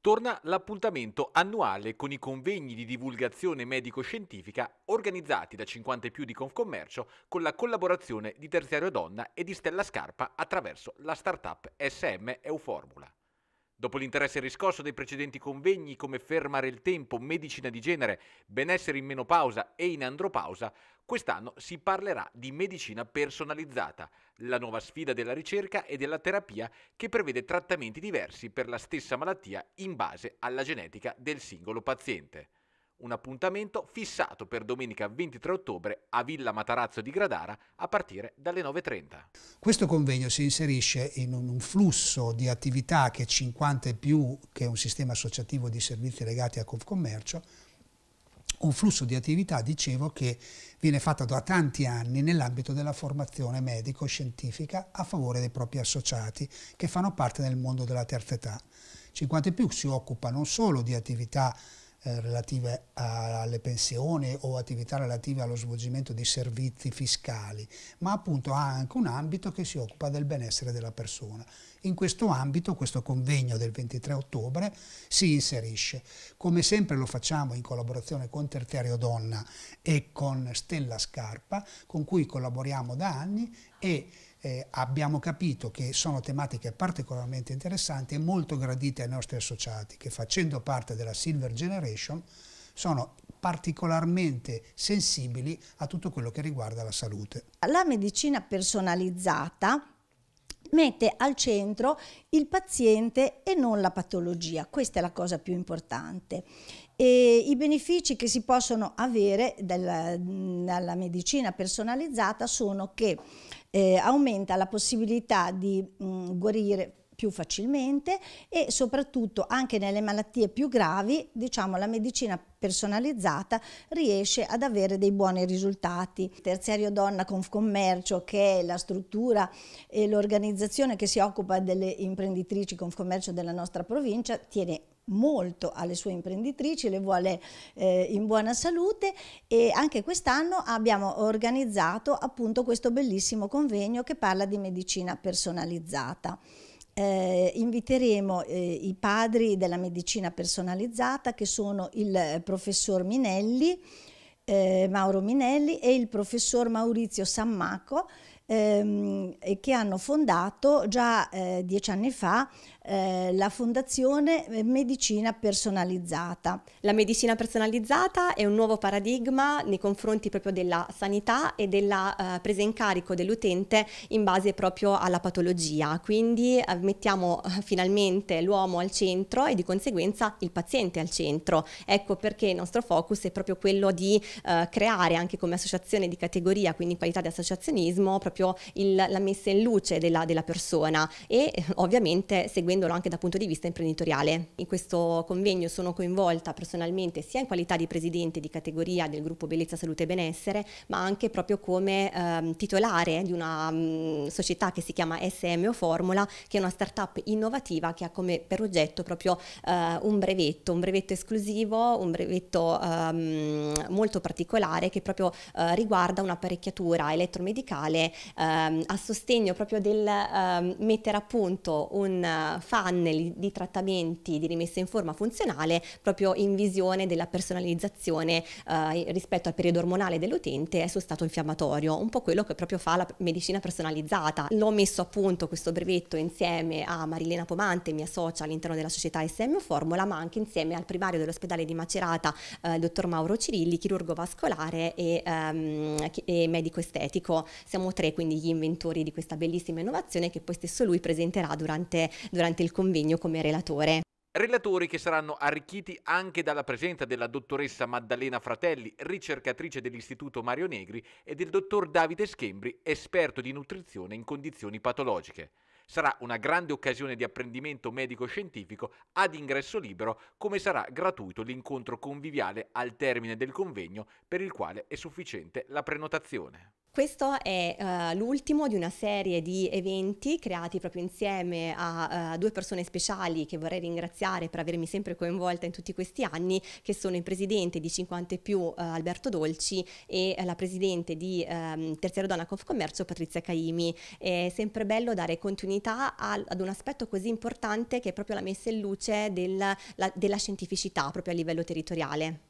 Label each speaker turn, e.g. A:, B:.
A: torna l'appuntamento annuale con i convegni di divulgazione medico-scientifica organizzati da 50 e più di Confcommercio con la collaborazione di Terziario Donna e di Stella Scarpa attraverso la startup SM Euformula. Dopo l'interesse riscosso dai precedenti convegni come fermare il tempo, medicina di genere, benessere in menopausa e in andropausa, quest'anno si parlerà di medicina personalizzata, la nuova sfida della ricerca e della terapia che prevede trattamenti diversi per la stessa malattia in base alla genetica del singolo paziente. Un appuntamento fissato per domenica 23 ottobre a Villa Matarazzo di Gradara a partire dalle 9.30.
B: Questo convegno si inserisce in un flusso di attività che 50 e più, che è un sistema associativo di servizi legati a Confcommercio, un flusso di attività, dicevo, che viene fatto da tanti anni nell'ambito della formazione medico-scientifica a favore dei propri associati che fanno parte del mondo della terza età. 50 e più si occupa non solo di attività eh, relative alle pensioni o attività relative allo svolgimento di servizi fiscali, ma appunto ha anche un ambito che si occupa del benessere della persona. In questo ambito questo convegno del 23 ottobre si inserisce. Come sempre lo facciamo in collaborazione con Tertiario Donna e con Stella Scarpa, con cui collaboriamo da anni e eh, abbiamo capito che sono tematiche particolarmente interessanti e molto gradite ai nostri associati che facendo parte della Silver Generation sono particolarmente sensibili a tutto quello che riguarda la salute.
C: La medicina personalizzata mette al centro il paziente e non la patologia, questa è la cosa più importante. E I benefici che si possono avere dalla, dalla medicina personalizzata sono che eh, aumenta la possibilità di mh, mm, guarire più facilmente e soprattutto anche nelle malattie più gravi, diciamo, la medicina personalizzata riesce ad avere dei buoni risultati. Terziario Donna Confcommercio, che è la struttura e l'organizzazione che si occupa delle imprenditrici Confcommercio della nostra provincia, tiene molto alle sue imprenditrici, le vuole eh, in buona salute e anche quest'anno abbiamo organizzato appunto questo bellissimo convegno che parla di medicina personalizzata eh, inviteremo eh, i padri della medicina personalizzata che sono il professor Minelli, eh, Mauro Minelli e il professor Maurizio Sammaco ehm, che hanno fondato già eh, dieci anni fa eh, la Fondazione Medicina Personalizzata. La medicina personalizzata è un nuovo
D: paradigma nei confronti proprio della sanità e della eh, presa in carico dell'utente in base proprio alla patologia, quindi eh, mettiamo eh, finalmente l'uomo al centro e di conseguenza il paziente al centro. Ecco perché il nostro focus è proprio quello di eh, creare anche come associazione di categoria, quindi in qualità di associazionismo, proprio proprio il, la messa in luce della, della persona e eh, ovviamente seguendolo anche dal punto di vista imprenditoriale. In questo convegno sono coinvolta personalmente sia in qualità di presidente di categoria del gruppo Bellezza, Salute e Benessere, ma anche proprio come ehm, titolare di una mh, mm, società che si chiama SMO Formula, che è una startup innovativa che ha come progetto proprio eh, un brevetto, un brevetto esclusivo, un brevetto ehm, molto particolare che proprio eh, riguarda un'apparecchiatura elettromedicale ehm, a sostegno proprio del ehm, mettere a punto un eh, funnel di trattamenti di rimessa in forma funzionale proprio in visione della personalizzazione eh, rispetto al periodo ormonale dell'utente e sul stato infiammatorio, un po' quello che proprio fa la medicina personalizzata. L'ho messo a punto questo brevetto insieme a Marilena Pomante, mia socia all'interno della società SM Formula, ma anche insieme al primario dell'ospedale di Macerata, eh, il dottor Mauro Cirilli, chirurgo vascolare e, ehm, e medico estetico. Siamo tre quindi gli inventori di questa bellissima innovazione che poi stesso lui presenterà durante, durante il convegno come relatore.
A: Relatori che saranno arricchiti anche dalla presenza della dottoressa Maddalena Fratelli, ricercatrice dell'Istituto Mario Negri, e del dottor Davide Schembri, esperto di nutrizione in condizioni patologiche. Sarà una grande occasione di apprendimento medico-scientifico ad ingresso libero, come sarà gratuito l'incontro conviviale al termine del convegno, per il quale è sufficiente la prenotazione.
D: Questo è uh, l'ultimo di una serie di eventi creati proprio insieme a uh, due persone speciali che vorrei ringraziare per avermi sempre coinvolta in tutti questi anni, che sono il presidente di 50 e più uh, Alberto Dolci e la presidente di um, Terziero Donna Confcommercio Patrizia Caimi. È sempre bello dare continuità al, ad un aspetto così importante che è proprio la messa in luce del, la, della scientificità proprio a livello territoriale.